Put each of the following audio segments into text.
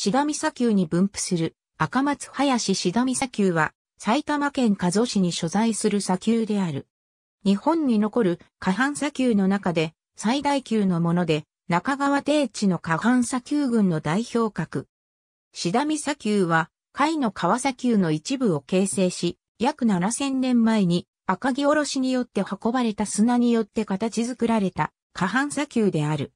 志田岬丘に分布する赤松林志田岬丘は埼玉県加須市に所在する砂丘である。日本に残る下半砂丘の中で最大級のもので中川低地の下半砂丘群の代表格。志田岬丘は海の川砂丘の一部を形成し、約7000年前に赤城おろしによって運ばれた砂によって形作られた下半砂丘である。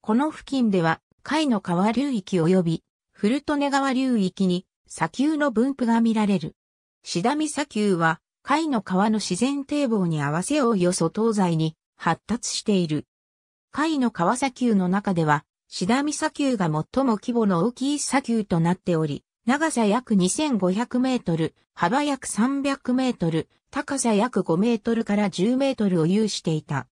この付近では海の川流域及びフルトネ川流域に砂丘の分布が見られる。シダミ砂丘は、海の川の自然堤防に合わせおよそ東西に発達している。海の川砂丘の中では、シダミ砂丘が最も規模の大きい砂丘となっており、長さ約2500メートル、幅約300メートル、高さ約5メートルから10メートルを有していた。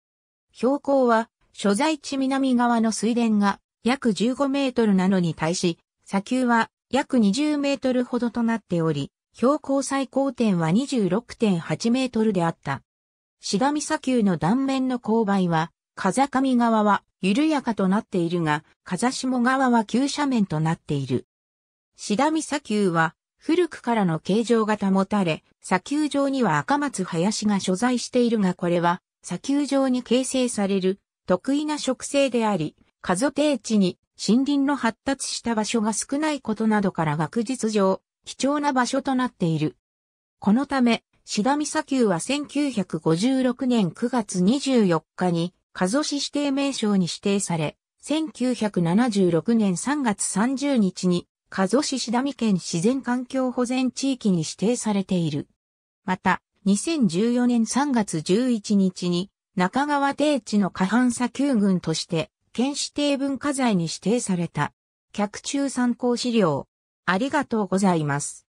標高は、所在地南側の水田が約15メートルなのに対し、砂丘は約20メートルほどとなっており、標高最高点は26.8メートルであった。シダミ砂丘の断面の勾配は、風上側は緩やかとなっているが、風下側は急斜面となっている。シダミ砂丘は、古くからの形状が保たれ、砂丘上には赤松林が所在しているがこれは、砂丘上に形成される、特異な植生であり、過低地に森林の発達した場所が少ないことなどから学術上、貴重な場所となっている。このため、志田岬丘は1956年9月24日に、加須市指定名称に指定され、1976年3月30日に、加須市志田美県自然環境保全地域に指定されている。また、2014年3月11日に、中川定地の下半砂丘群として、県指定文化財に指定された。客中参考資料。ありがとうございます。